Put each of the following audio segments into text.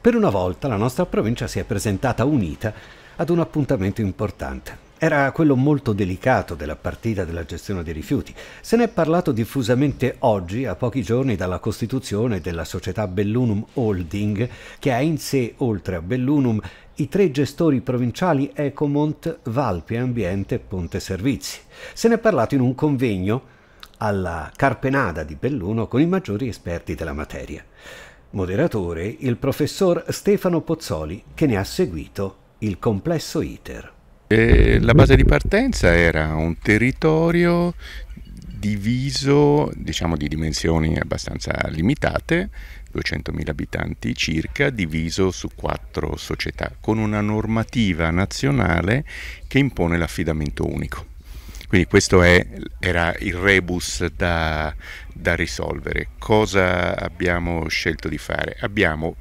Per una volta la nostra provincia si è presentata unita ad un appuntamento importante. Era quello molto delicato della partita della gestione dei rifiuti. Se ne è parlato diffusamente oggi, a pochi giorni dalla costituzione della società Bellunum Holding, che ha in sé, oltre a Bellunum, i tre gestori provinciali Ecomont, Valpi Ambiente e Ponte Servizi. Se ne è parlato in un convegno alla Carpenada di Belluno con i maggiori esperti della materia. Moderatore il professor Stefano Pozzoli che ne ha seguito il complesso iter. Eh, la base di partenza era un territorio diviso, diciamo di dimensioni abbastanza limitate, 200.000 abitanti circa, diviso su quattro società, con una normativa nazionale che impone l'affidamento unico. Quindi questo è, era il rebus da, da risolvere. Cosa abbiamo scelto di fare? Abbiamo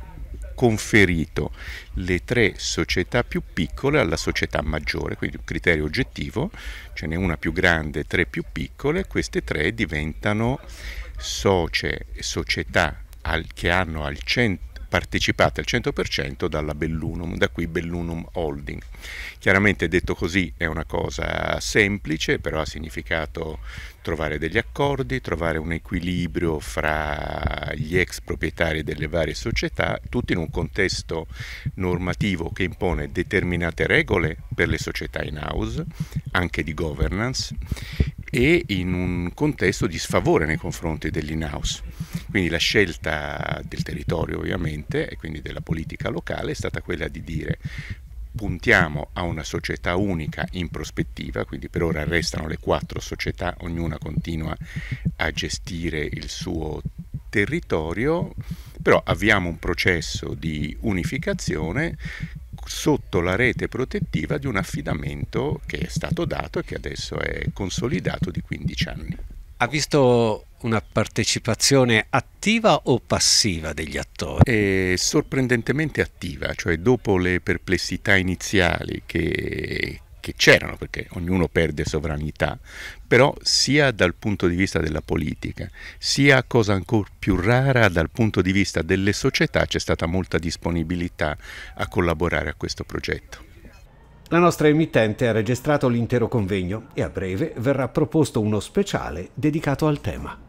conferito le tre società più piccole alla società maggiore, quindi un criterio oggettivo, ce n'è una più grande, tre più piccole, queste tre diventano socie, società al, che hanno al centro partecipate al 100% dalla Bellunum, da qui Bellunum Holding. Chiaramente detto così è una cosa semplice, però ha significato trovare degli accordi, trovare un equilibrio fra gli ex proprietari delle varie società, tutto in un contesto normativo che impone determinate regole per le società in house, anche di governance, e in un contesto di sfavore nei confronti dell'in-house. Quindi la scelta del territorio ovviamente e quindi della politica locale è stata quella di dire puntiamo a una società unica in prospettiva, quindi per ora restano le quattro società, ognuna continua a gestire il suo territorio, però avviamo un processo di unificazione sotto la rete protettiva di un affidamento che è stato dato e che adesso è consolidato di 15 anni. Ha visto una partecipazione attiva o passiva degli attori? È sorprendentemente attiva, cioè dopo le perplessità iniziali che, che c'erano, perché ognuno perde sovranità, però sia dal punto di vista della politica, sia cosa ancora più rara dal punto di vista delle società c'è stata molta disponibilità a collaborare a questo progetto. La nostra emittente ha registrato l'intero convegno e a breve verrà proposto uno speciale dedicato al tema.